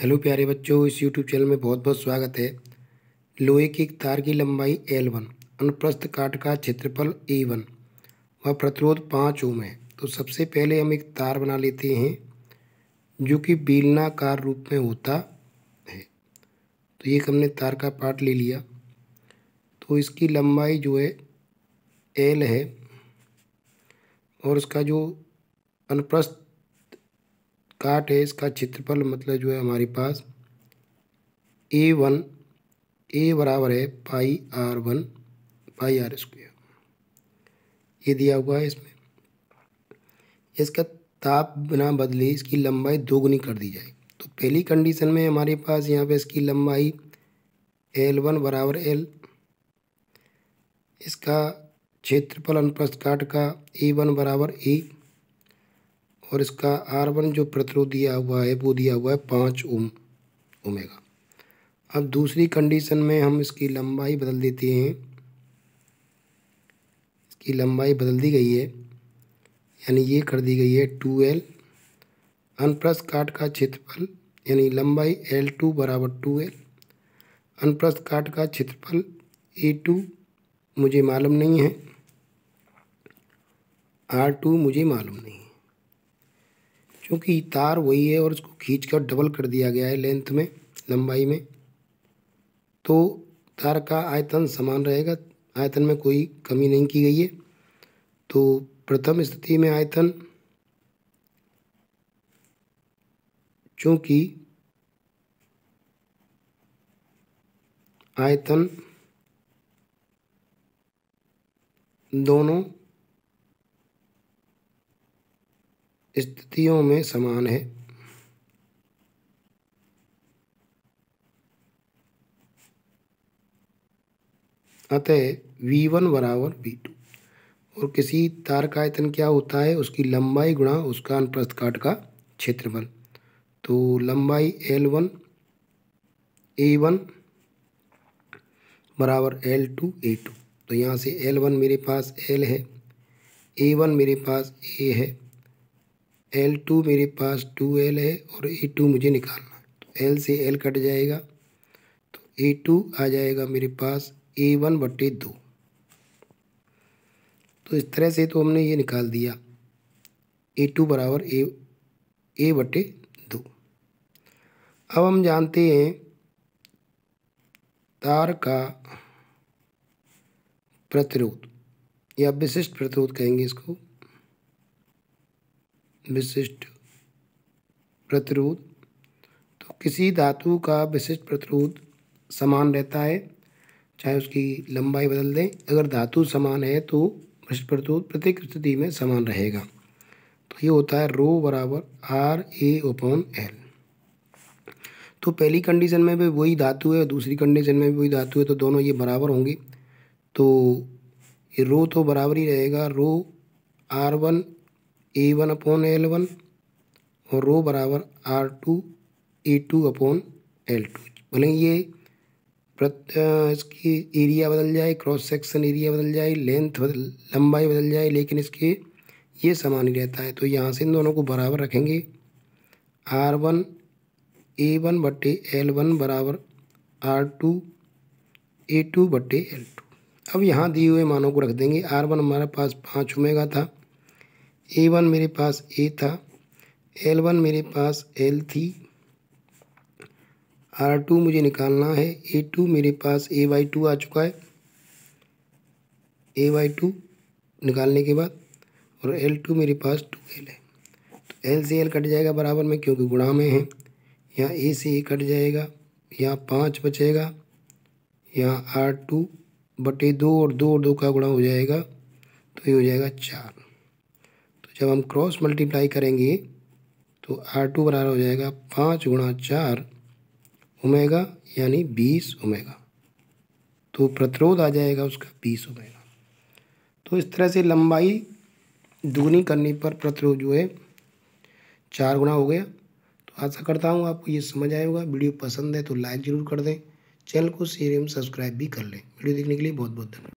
hello प्यारे बच्चों इस यूट्यूब चैनल में बहुत बहुत स्वागत है लोहे की तार की लंबाई एल वन अनुप्रस्थ काट का क्षेत्रफल ए वन व प्रतिरोध पाँच ओम है तो सबसे पहले हम एक तार बना लेते हैं जो कि बेलनाकार रूप में होता है तो एक हमने तार का पार्ट ले लिया तो इसकी लंबाई जो है एल है और इसका जो अनुप्रस्थ काट है इसका क्षेत्रफल मतलब जो है हमारे पास ए वन ए बराबर है pi R one pi R square ये दिया हुआ है इसमें इसका ताप बिना बदले इसकी लंबाई दोगुनी कर दी जाए तो पहली कंडीशन में हमारे पास यहाँ पे इसकी लंबाई एल वन बराबर एल इसका क्षेत्रफल अनुप्रस्थ काट का ए वन बराबर ए और इसका आर वन जो प्रतिरोध दिया हुआ है वो दिया हुआ है पाँच ओम ओमेगा अब दूसरी कंडीशन में हम इसकी लंबाई बदल देते हैं इसकी लंबाई बदल दी गई है यानी ये कर दी गई है टू एल अनप्रस काट का क्षेत्रफल यानी लंबाई एल टू बराबर टू एल अनप्रस काट का क्षेत्रफल ए टू मुझे मालूम नहीं है आर टू मुझे मालूम नहीं है क्योंकि तार वही है और इसको खींच कर डबल कर दिया गया है लेंथ में लंबाई में तो तार का आयतन समान रहेगा आयतन में कोई कमी नहीं की गई है तो प्रथम स्थिति में आयतन चूँकि आयतन दोनों स्थितियों में समान है अतः वी वन बराबर वी टू और किसी तार का आयतन क्या होता है उसकी लंबाई गुणा उसका अनुप्रस्थ काट का क्षेत्रफल तो लंबाई एल वन ए वन बराबर एल टू ए टू तो यहाँ से एल वन मेरे पास एल है ए वन मेरे पास ए है एल टू मेरे पास टू एल है और ए e टू मुझे निकालना तो एल से एल कट जाएगा तो ए e टू आ जाएगा मेरे पास ए वन बटे दो तो इस तरह से तो हमने ये निकाल दिया ए e टू बराबर ए ए बटे दो अब हम जानते हैं तार का प्रतिरोध या विशिष्ट प्रतिरोध कहेंगे इसको विशिष्ट प्रतिरोध तो किसी धातु का विशिष्ट प्रतिरोध समान रहता है चाहे उसकी लंबाई बदल दें अगर धातु समान है तो विशिष्ट प्रतिरोध प्रत्येक स्थिति में समान रहेगा तो ये होता है रो बराबर आर ए ओपन एल तो पहली कंडीशन में भी वही धातु है और दूसरी कंडीशन में भी वही धातु है तो दोनों ये बराबर होंगे तो ये रो तो बराबर ही रहेगा rho R one A one upon L one और रो बराबर R two A two upon L two बोले ये प्रत इसकी एरिया बदल जाए क्रॉस सेक्शन एरिया बदल जाए लेंथ बदल लंबाई बदल जाए लेकिन इसके ये समान ही रहता है तो यहाँ से इन दोनों को बराबर रखेंगे आर वन ए वन बटे एल वन बराबर आर टू ए टू बटे एल टू अब यहाँ दिए हुए मानों को रख देंगे आर वन हमारे पास पाँच ओमेगा था ए वन मेरे पास ए था एल वन मेरे पास एल थी आर टू मुझे निकालना है ए टू मेरे पास ए वाई टू आ चुका है ए वाई टू निकालने के बाद और एल टू मेरे पास टू एल है तो एल से एल कट जाएगा बराबर में क्योंकि गुणा में है यहाँ ए से ए कट जाएगा यहाँ पाँच बचेगा यहाँ आर टू बटे दो और दो और दो का गुणा हो जाएगा तो ये हो जाएगा चार जब हम क्रॉस मल्टीप्लाई करेंगे तो आर टू बराबर हो जाएगा पाँच गुणा चार उमेगा यानी बीस उमेगा तो प्रतिरोध आ जाएगा उसका बीस उमेगा तो इस तरह से लंबाई दुगनी करने पर प्रतिरोध जो है चार गुना हो गया तो आशा करता हूँ आपको ये समझ आया होगा वीडियो पसंद है तो लाइक ज़रूर कर दें चैनल को शेयर एवं सब्सक्राइब भी कर लें वीडियो देखने के लिए बहुत बहुत धन्यवाद